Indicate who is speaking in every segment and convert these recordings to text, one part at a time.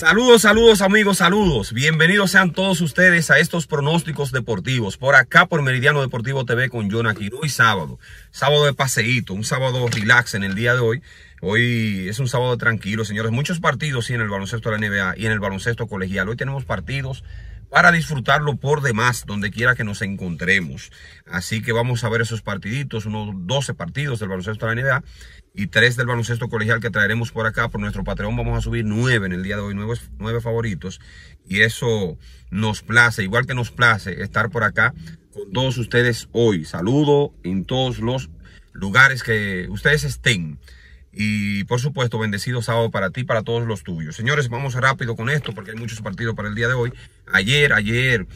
Speaker 1: Saludos, saludos amigos, saludos. Bienvenidos sean todos ustedes a estos pronósticos deportivos. Por acá por Meridiano Deportivo TV con John Hoy sábado. Sábado de paseíto, un sábado relax en el día de hoy. Hoy es un sábado tranquilo, señores. Muchos partidos sí en el baloncesto de la NBA y en el baloncesto colegial. Hoy tenemos partidos para disfrutarlo por demás, donde quiera que nos encontremos. Así que vamos a ver esos partiditos, unos 12 partidos del baloncesto de la NBA y tres del baloncesto colegial que traeremos por acá. Por nuestro Patreon vamos a subir 9 en el día de hoy, nueve favoritos. Y eso nos place, igual que nos place estar por acá con todos ustedes hoy. Saludo en todos los lugares que ustedes estén. Y por supuesto, bendecido sábado para ti para todos los tuyos. Señores, vamos rápido con esto porque hay muchos partidos para el día de hoy. Ayer, ayer,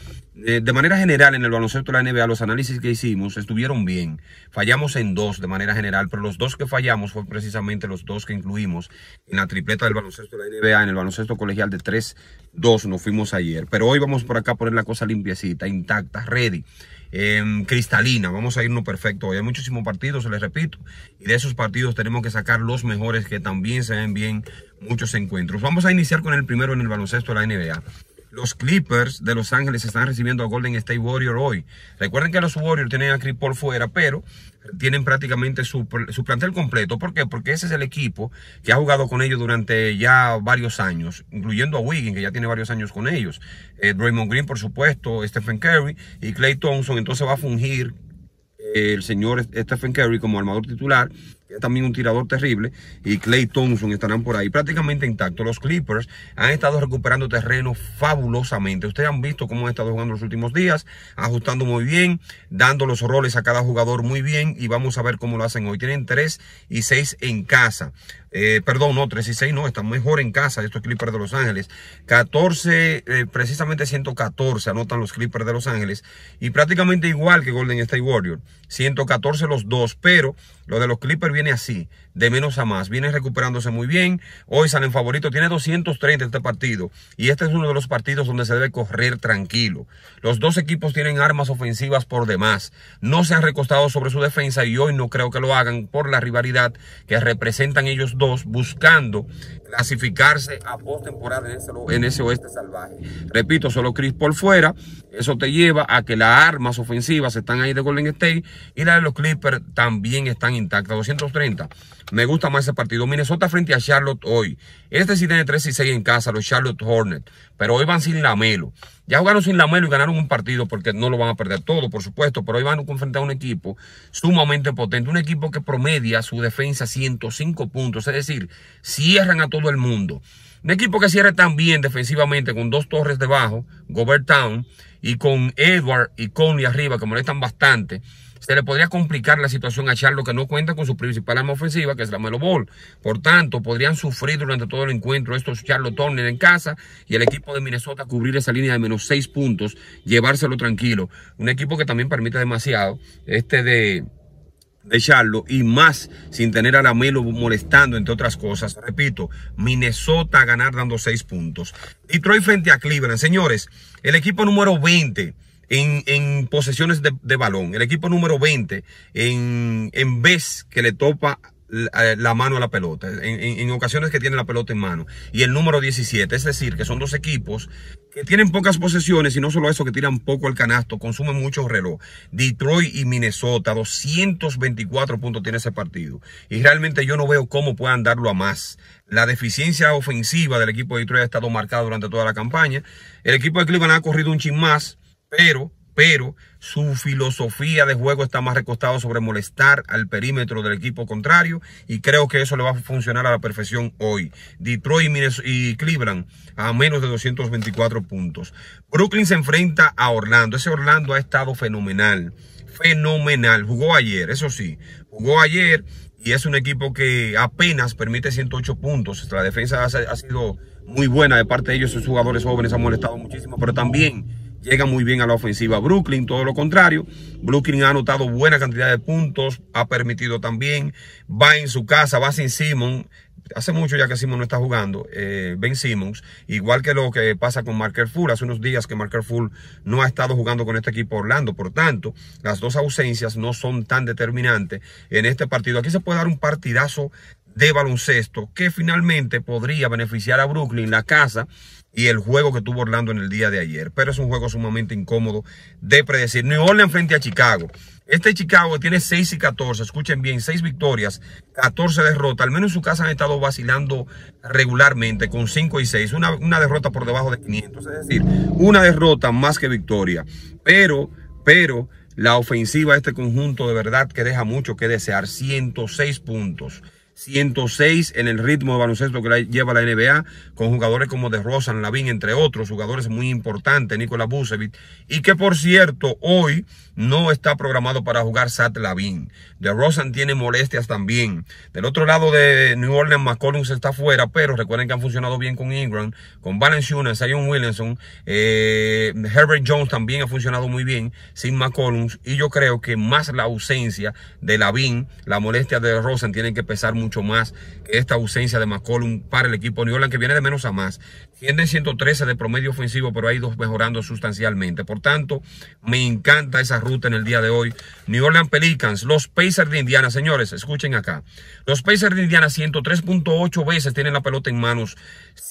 Speaker 1: eh, de manera general en el baloncesto de la NBA, los análisis que hicimos estuvieron bien. Fallamos en dos de manera general, pero los dos que fallamos fueron precisamente los dos que incluimos en la tripleta del baloncesto de la NBA, en el baloncesto colegial de 3-2 nos fuimos ayer. Pero hoy vamos por acá a poner la cosa limpiecita, intacta, ready. Em, cristalina. Vamos a irnos perfecto. Hay muchísimos partidos, les repito. Y de esos partidos tenemos que sacar los mejores que también se ven bien muchos encuentros. Vamos a iniciar con el primero en el baloncesto de la NBA los Clippers de Los Ángeles están recibiendo a Golden State Warriors hoy. Recuerden que los Warriors tienen a Chris fuera, pero tienen prácticamente su, plantel completo. ¿Por qué? Porque ese es el equipo que ha jugado con ellos durante ya varios años, incluyendo a Wiggins, que ya tiene varios años con ellos. Raymond eh, Draymond Green, por supuesto, Stephen Curry y Clay Thompson. Entonces va a fungir el señor Stephen Curry como armador titular también un tirador terrible, y Clay Thompson estarán por ahí prácticamente intacto, Los Clippers han estado recuperando terreno fabulosamente. Ustedes han visto cómo han estado jugando los últimos días, ajustando muy bien, dando los roles a cada jugador muy bien, y vamos a ver cómo lo hacen hoy. Tienen 3 y 6 en casa. Eh, perdón, no, 3 y 6 no, están mejor en casa estos Clippers de Los Ángeles. 14, eh, precisamente 114 anotan los Clippers de Los Ángeles y prácticamente igual que Golden State Warriors. 114 los dos, pero lo de los Clippers viene viene así de menos a más. Viene recuperándose muy bien. Hoy salen favorito, Tiene 230 este partido. Y este es uno de los partidos donde se debe correr tranquilo. Los dos equipos tienen armas ofensivas por demás. No se han recostado sobre su defensa y hoy no creo que lo hagan por la rivalidad que representan ellos dos buscando clasificarse a postemporada en ese, en ese oeste salvaje. Repito, solo Chris por fuera. Eso te lleva a que las armas ofensivas están ahí de Golden State y las de los Clippers también están intactas. 230. Me gusta más ese partido. Minnesota frente a Charlotte hoy. Este sí tiene 3 y 6 en casa, los Charlotte Hornets. Pero hoy van sin Lamelo. Ya jugaron sin Lamelo y ganaron un partido porque no lo van a perder todo, por supuesto. Pero hoy van a enfrentar a un equipo sumamente potente. Un equipo que promedia su defensa 105 puntos. Es decir, cierran a todo el mundo. Un equipo que cierra tan bien defensivamente con dos torres debajo, Gobert Town, y con Edward y Conley arriba, que molestan bastante se le podría complicar la situación a Charlo que no cuenta con su principal arma ofensiva, que es la Melo Ball. Por tanto, podrían sufrir durante todo el encuentro estos Charlotte Turner en casa y el equipo de Minnesota cubrir esa línea de menos seis puntos, llevárselo tranquilo. Un equipo que también permite demasiado, este de de y más sin tener a la Melo molestando, entre otras cosas. Repito, Minnesota ganar dando seis puntos. Detroit frente a Cleveland. Señores, el equipo número 20 en, en posesiones de, balón. El equipo número 20 en, en vez que le topa eh, la, mano a la pelota, en, ocasiones que tiene la pelota en mano. Y el número 17, es decir, que son dos equipos que tienen pocas posesiones y no solo eso, que tiran poco al canasto, consumen mucho reloj. Detroit y Minnesota, 224 puntos tiene ese partido. Y realmente yo no veo cómo puedan darlo a más. La deficiencia ofensiva del equipo de Detroit ha estado marcada durante toda la campaña. El equipo de Cleveland ha corrido un chin más pero, pero su filosofía de juego está más recostado sobre molestar al perímetro del equipo contrario y creo que eso le va a funcionar a la perfección hoy. Detroit y Cleveland a menos de 224 puntos. Brooklyn se enfrenta a Orlando. Ese Orlando ha estado fenomenal. Fenomenal. Jugó ayer, eso sí. Jugó ayer y es un equipo que apenas permite 108 puntos. La defensa ha sido muy buena de parte de ellos. Sus jugadores jóvenes han molestado muchísimo, pero también llega muy bien a la ofensiva Brooklyn, todo lo contrario. Brooklyn ha anotado buena cantidad de puntos, ha permitido también, va en su casa, va sin Simon. Hace mucho ya que Simon no está jugando, eh, Ben Simmons, igual que lo que pasa con Marker Full, hace unos días que Marker Full no ha estado jugando con este equipo Orlando, por tanto, las dos ausencias no son tan determinantes en este partido. Aquí se puede dar un partidazo de baloncesto que finalmente podría beneficiar a Brooklyn, la casa, y el juego que tuvo Orlando en el día de ayer. Pero es un juego sumamente incómodo de predecir. New Orleans frente a Chicago. Este Chicago tiene 6 y 14, escuchen bien, 6 victorias, 14 derrotas. Al menos en su casa han estado vacilando regularmente con 5 y 6. Una, una derrota por debajo de 500, es decir, una derrota más que victoria. Pero, pero, la ofensiva de este conjunto de verdad que deja mucho que desear. 106 puntos. 106 en el ritmo de baloncesto que lleva la NBA, con jugadores como de Rosan, Lavín, entre otros, jugadores muy importantes, Nikola Busevic y que por cierto, hoy no está programado para jugar Sat Lavín. De Rosan tiene molestias también. Del otro lado de New Orleans, McCollum está fuera, pero recuerden que han funcionado bien con Ingram, con Valenciunas, Zion Williamson, eh, Herbert Jones también ha funcionado muy bien sin McCollum, y yo creo que más la ausencia de Lavín, la molestia de Rosan tiene que pesar mucho mucho más que esta ausencia de McCollum para el equipo New Orleans, que viene de menos a más tienen 113 de promedio ofensivo, pero ha ido mejorando sustancialmente. Por tanto, me encanta esa ruta en el día de hoy. New Orleans Pelicans, los Pacers de Indiana, señores, escuchen acá. Los Pacers de Indiana 103.8 veces tienen la pelota en manos.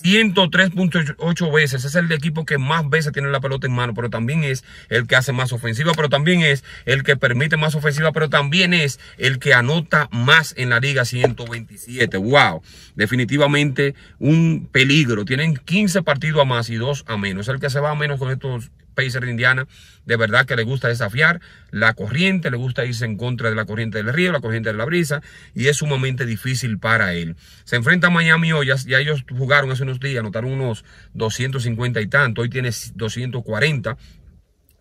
Speaker 1: 103.8 veces es el equipo que más veces tiene la pelota en mano, pero también es el que hace más ofensiva, pero también es el que permite más ofensiva, pero también es el que anota más en la liga 127. Wow, definitivamente un peligro. Tienen 15 partidos a más y 2 a menos. Es el que se va a menos con estos Pacers de Indiana. De verdad que le gusta desafiar la corriente, le gusta irse en contra de la corriente del río, la corriente de la brisa, y es sumamente difícil para él. Se enfrenta a Miami hoy, ya, ya ellos jugaron hace unos días, anotaron unos 250 y tanto, hoy tiene 240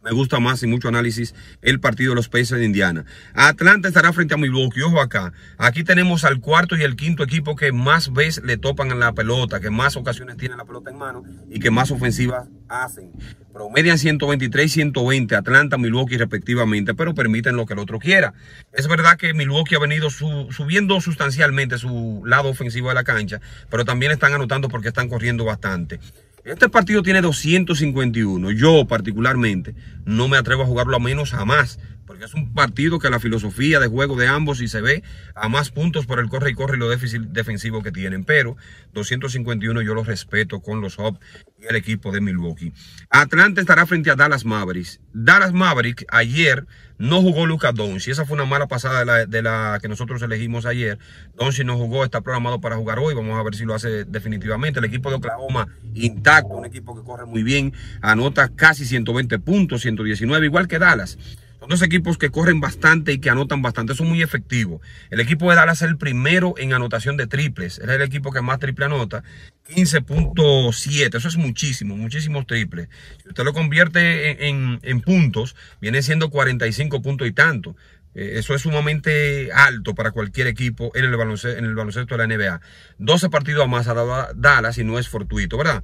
Speaker 1: me gusta más y mucho análisis el partido de los Pacers de Indiana. Atlanta estará frente a Milwaukee. Ojo acá. Aquí tenemos al cuarto y el quinto equipo que más veces le topan en la pelota, que más ocasiones tienen la pelota en mano y que más ofensivas hacen. Promedian 123 120, Atlanta, Milwaukee respectivamente, pero permiten lo que el otro quiera. Es verdad que Milwaukee ha venido subiendo sustancialmente su lado ofensivo de la cancha, pero también están anotando porque están corriendo bastante. Este partido tiene 251. Yo particularmente no me atrevo a jugarlo a menos jamás porque es un partido que la filosofía de juego de ambos y se ve a más puntos por el corre y corre y lo déficit defensivo que tienen, pero 251 yo los respeto con los Hop y el equipo de Milwaukee. Atlanta estará frente a Dallas Mavericks. Dallas Mavericks ayer no jugó Lucas Doncic, esa fue una mala pasada de la, de la que nosotros elegimos ayer. Doncic no jugó, está programado para jugar hoy, vamos a ver si lo hace definitivamente. El equipo de Oklahoma intacto, un equipo que corre muy bien, anota casi 120 puntos, 119, igual que Dallas. Son Dos equipos que corren bastante y que anotan bastante, son muy efectivos. El equipo de Dallas es el primero en anotación de triples. Es el equipo que más triple anota. 15.7, eso es muchísimo, muchísimos triples. Si usted lo convierte en, puntos, viene siendo 45 puntos y tanto. Eh, eso es sumamente alto para cualquier equipo en el, baloncesto, en el baloncesto de la NBA. 12 partidos más ha dado Dallas y no es fortuito, ¿verdad?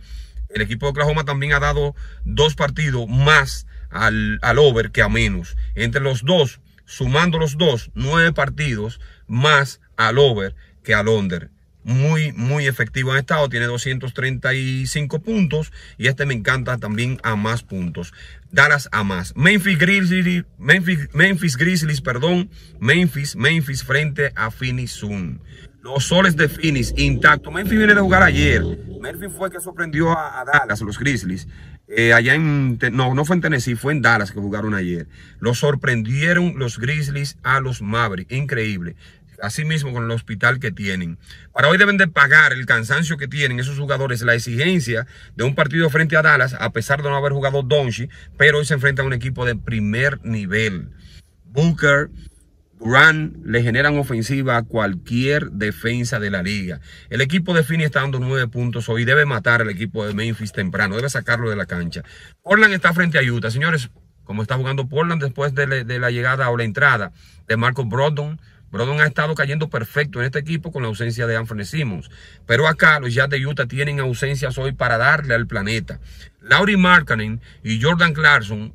Speaker 1: El equipo de Oklahoma también ha dado dos partidos más al, over que a menos. Entre los dos, sumando los dos, nueve partidos más al over que al under muy, muy efectivo han estado. Tiene 235 puntos y este me encanta también a más puntos. Dallas a más. Memphis Grizzlies, Memphis, Memphis Grizzlies, perdón. Memphis, Memphis frente a Phoenix Sun. Los soles de Phoenix intacto. Memphis viene de jugar ayer. Memphis fue el que sorprendió a, Dallas, los Grizzlies. Eh, allá en, no, no fue en Tennessee, fue en Dallas que jugaron ayer. Los sorprendieron los Grizzlies a los Mavericks. Increíble mismo con el hospital que tienen. Para hoy deben de pagar el cansancio que tienen esos jugadores, la exigencia de un partido frente a Dallas, a pesar de no haber jugado Donchi, pero hoy se enfrenta a un equipo de primer nivel. Booker, Durant le generan ofensiva a cualquier defensa de la liga. El equipo de Phoenix está dando nueve puntos hoy. Debe matar al equipo de Memphis temprano. Debe sacarlo de la cancha. Portland está frente a Utah. Señores, como está jugando Portland después de, la llegada o la entrada de Marco Brogdon, Brodon ha estado cayendo perfecto en este equipo con la ausencia de Anthony Simmons. Pero acá los Jazz de Utah tienen ausencias hoy para darle al planeta. Laurie Markkanen y Jordan Clarkson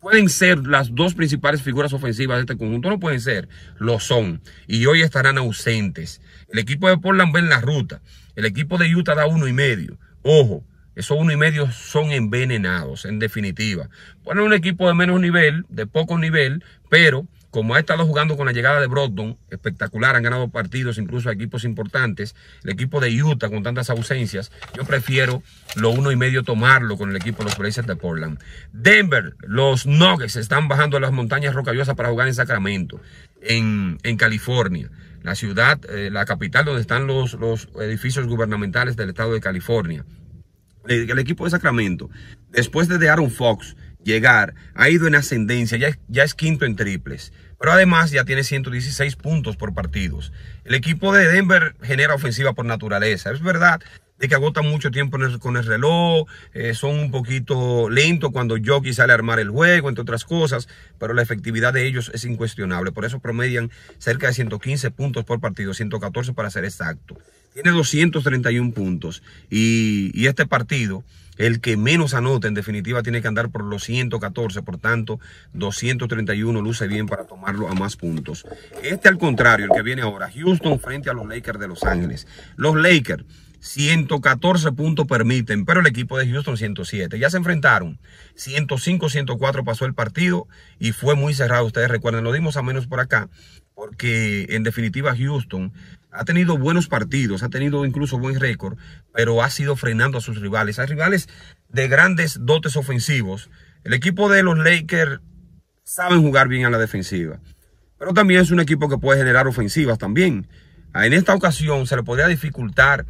Speaker 1: pueden ser las dos principales figuras ofensivas de este conjunto. No pueden ser, lo son. Y hoy estarán ausentes. El equipo de Portland ven en la ruta. El equipo de Utah da uno y medio. Ojo, esos uno y medio son envenenados, en definitiva. Ponen un equipo de menos nivel, de poco nivel, pero como ha estado jugando con la llegada de Brogdon, espectacular, han ganado partidos incluso a equipos importantes, el equipo de Utah con tantas ausencias, yo prefiero lo uno y medio tomarlo con el equipo de los Blazers de Portland. Denver, los Nuggets están bajando a las montañas rocallosas para jugar en Sacramento, en, California la ciudad, eh, la capital donde están los, los, edificios gubernamentales del estado de California. Eh, el, equipo de Sacramento, después de Aaron Fox llegar, ha ido en ascendencia, ya, ya es quinto en triples. Pero además ya tiene 116 puntos por partidos. El equipo de Denver genera ofensiva por naturaleza. Es verdad de que agotan mucho tiempo con el reloj, eh, son un poquito lentos cuando Jockey sale a armar el juego, entre otras cosas, pero la efectividad de ellos es incuestionable. Por eso promedian cerca de 115 puntos por partido, 114 para ser exacto. Tiene 231 puntos y, y este partido el que menos anota, en definitiva, tiene que andar por los 114. Por tanto, 231 luce bien para tomarlo a más puntos. Este, al contrario, el que viene ahora, Houston frente a los Lakers de Los Ángeles. Los Lakers. 114 puntos permiten, pero el equipo de Houston 107. Ya se enfrentaron. 105-104 pasó el partido y fue muy cerrado. Ustedes recuerden, lo dimos a menos por acá porque en definitiva Houston ha tenido buenos partidos, ha tenido incluso buen récord, pero ha sido frenando a sus rivales, a rivales de grandes dotes ofensivos. El equipo de los Lakers saben jugar bien a la defensiva, pero también es un equipo que puede generar ofensivas también. Ah, en esta ocasión se le podría dificultar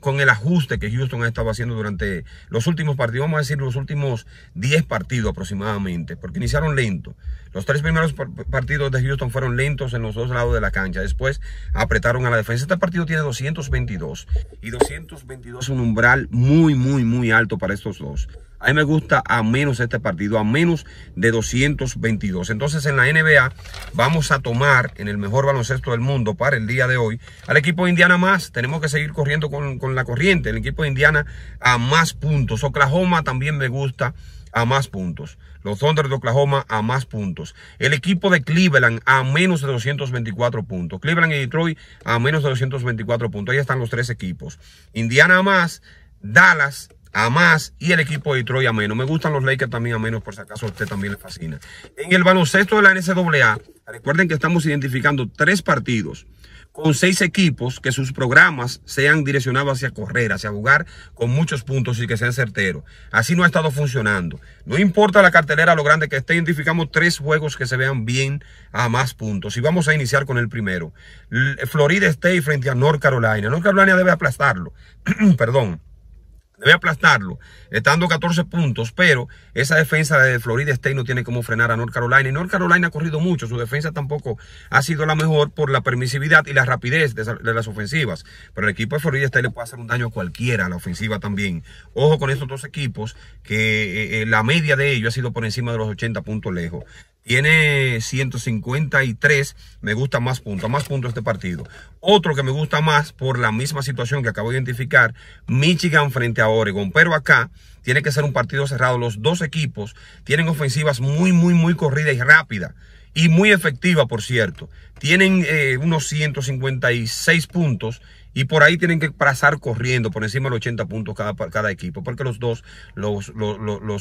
Speaker 1: con, el ajuste que Houston ha estado haciendo durante los últimos partidos, vamos a decir los últimos 10 partidos aproximadamente, porque iniciaron lento. Los tres primeros partidos de Houston fueron lentos en los dos lados de la cancha. Después apretaron a la defensa. Este partido tiene 222 y 222 es un umbral muy, muy, muy alto para estos dos. A mí me gusta a menos este partido, a menos de 222. Entonces en la NBA vamos a tomar en el mejor baloncesto del mundo para el día de hoy al equipo de Indiana más. Tenemos que seguir corriendo con, la corriente. El equipo de Indiana a más puntos. Oklahoma también me gusta a más puntos. Los Thunder de Oklahoma a más puntos. El equipo de Cleveland a menos de 224 puntos. Cleveland y Detroit a menos de 224 puntos. Ahí están los tres equipos. Indiana más, Dallas a más y el equipo de Detroit a menos. Me gustan los Lakers también a menos, por si acaso a usted también le fascina. En el baloncesto de la NCAA, recuerden que estamos identificando tres partidos con seis equipos que sus programas sean direccionados hacia correr, hacia jugar con muchos puntos y que sean certeros. Así no ha estado funcionando. No importa la cartelera, lo grande que esté, identificamos tres juegos que se vean bien a más puntos. Y vamos a iniciar con el primero. Florida State frente a North Carolina. North Carolina debe aplastarlo. Perdón debe aplastarlo, estando 14 puntos, pero esa defensa de Florida State no tiene cómo frenar a North Carolina. Y North Carolina ha corrido mucho, su defensa tampoco ha sido la mejor por la permisividad y la rapidez de, las ofensivas. Pero el equipo de Florida State le puede hacer un daño a cualquiera, a la ofensiva también. Ojo con estos dos equipos, que eh, eh, la media de ellos ha sido por encima de los 80 puntos lejos tiene 153 me gusta más puntos, más puntos este partido. Otro que me gusta más por la misma situación que acabo de identificar, Michigan frente a Oregon. Pero acá tiene que ser un partido cerrado. Los dos equipos tienen ofensivas muy, muy, muy corridas y rápidas. Y muy efectivas, por cierto. Tienen eh, unos 156 puntos y por ahí tienen que pasar corriendo por encima de los 80 puntos cada, cada equipo, porque los dos los,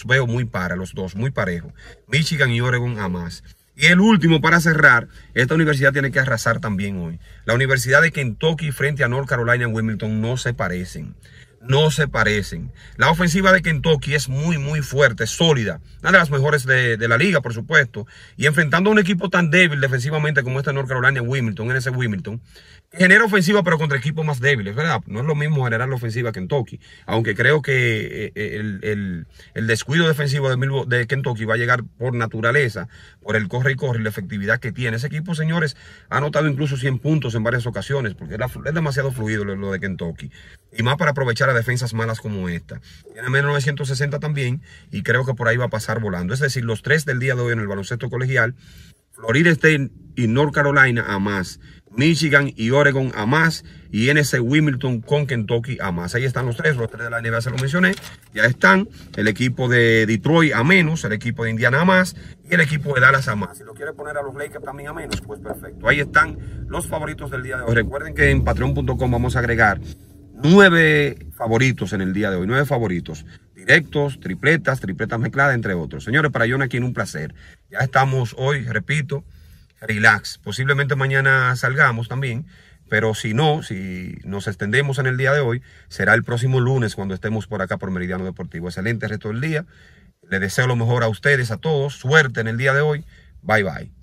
Speaker 1: veo muy para, los dos, muy parejos. Michigan y Oregon a más. Y el último, para cerrar, esta universidad tiene que arrasar también hoy. La Universidad de Kentucky frente a North Carolina en Wilmington no se parecen no se parecen. La ofensiva de Kentucky es muy, muy fuerte, sólida. Una de las mejores de, la liga, por supuesto. Y enfrentando a un equipo tan débil defensivamente como este North Carolina Wilmington, en ese Wilmington, genera ofensiva pero contra equipos más débiles, ¿verdad? No es lo mismo generar la ofensiva que Kentucky. Aunque creo que eh, eh, el, descuido defensivo de, de Kentucky va a llegar por naturaleza, por el corre y corre y la efectividad que tiene. Ese equipo, señores, ha anotado incluso 100 puntos en varias ocasiones, porque es demasiado fluido lo de Kentucky. Y más para aprovechar defensas malas como esta. Tiene menos 960 también y creo que por ahí va a pasar volando. Es decir, los tres del día de hoy en el baloncesto colegial, Florida State y North Carolina a más, Michigan y Oregon a más y NC Wimbledon con Kentucky a más. Ahí están los tres, los tres de la NBA se los mencioné, ya están. El equipo de Detroit a menos, el equipo de Indiana a más y el equipo de Dallas a más. Si lo quiere poner a los Lakers también a menos, pues perfecto. Ahí están los favoritos del día de hoy. Recuerden que en patreon.com vamos a agregar nueve favoritos en el día de hoy, nueve favoritos. Directos, tripletas, tripletas mezcladas, entre otros. Señores, para John aquí en un placer. Ya estamos hoy, repito, relax. Posiblemente mañana salgamos también, pero si no, si nos extendemos en el día de hoy, será el próximo lunes cuando estemos por acá por Meridiano Deportivo. Excelente resto del día. le deseo lo mejor a ustedes, a todos. Suerte en el día de hoy. Bye bye.